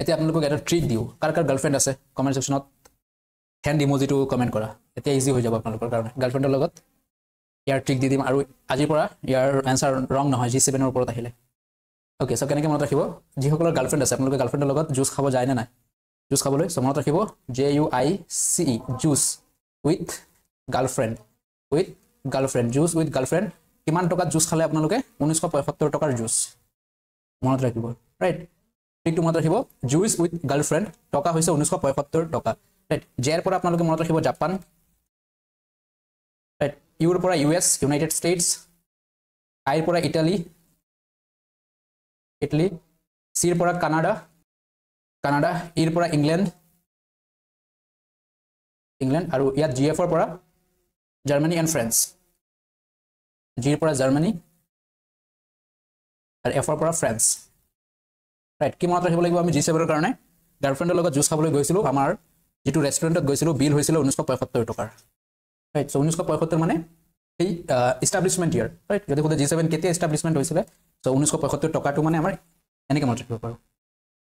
এতিয়া আপোনালোকক এটা ট্ৰিক দিওঁ কাৰ কাৰ গাৰ্লফ্ৰেণ্ড আছে কমেণ্ট ছেকশ্যনত হেণ্ড ইমজিটো কমেণ্ট কৰা এতিয়া ইজি হৈ যাব আপোনালোকৰ কাৰণে গাৰ্লফ্ৰেণ্ডৰ লগত ইয়াৰ ট্ৰিক দি দিম আৰু আজিৰ পৰা ইয়াৰ এনচাৰ ৰং নহয় জি ছেভেনৰ ওপৰত আহিলে অ'কে চ' কেনেকৈ মনত ৰাখিব যিসকলৰ গাৰ্লফ্ৰেণ্ড আছে আপোনালোকে গাৰ্লফ্ৰেণ্ডৰ লগত জুচ খাব যায় নে নাই জুচ খাবলৈ চ' মনত ৰাখিব J U I C E juice with girlfriend with girlfriend juice with girlfriend কিমান টকাত জুচ খালে আপোনালোকে ঊনৈছশ পঁয়সত্তৰ টকাৰ জুচ মনত ৰাখিব ৰাইট টপিকটো মনত ৰাখিব জুইচ উইথ গাৰ্লফ্ৰেণ্ড টকা হৈছে ঊনৈছশ পঁয়সত্তৰ টকা ৰাইট জেৰ পৰা আপোনালোকে মনত ৰাখিব জাপান ৰাইট ইউৰ পৰা ইউ এছ ইউনাইটেড ষ্টেটছ আইৰ পৰা ইটালী ইটালী চিৰ পৰা কানাডা কানাডা ইৰ পৰা ইংলেণ্ড ইংলেণ্ড আৰু ইয়াত জি এফৰ পৰা জাৰ্মানী এণ্ড ফ্ৰেন্স জিৰ পৰা জাৰ্মানী আৰু এফৰ পৰা ফ্ৰেন্স ৰাইট কি মনত ৰাখিব লাগিব আমি জি চেভেনৰ কাৰণে গাৰ্লফ্ৰেণ্ডৰ লগত জুচ খাবলৈ গৈছিলোঁ আমাৰ যিটো ৰেষ্টুৰেণ্টত গৈছিলোঁ বিল হৈছিলে ঊনৈছশ পঁয়সত্তৰ টকাৰ ৰাইট চ' ঊনৈছশ পঁয়সত্তৰ মানে সেই ইষ্টাব্লিছমেণ্ট ইয়াৰ ৰাইট যদি সোধে জি চেভেন কেতিয়া ইষ্টাব্লিছমেণ্ট হৈছিলে চ' ঊনৈছশ পঁয়সত্তৰ টকাটো মানে আমাৰ এনেকৈ মনত ৰাখিব পাৰোঁ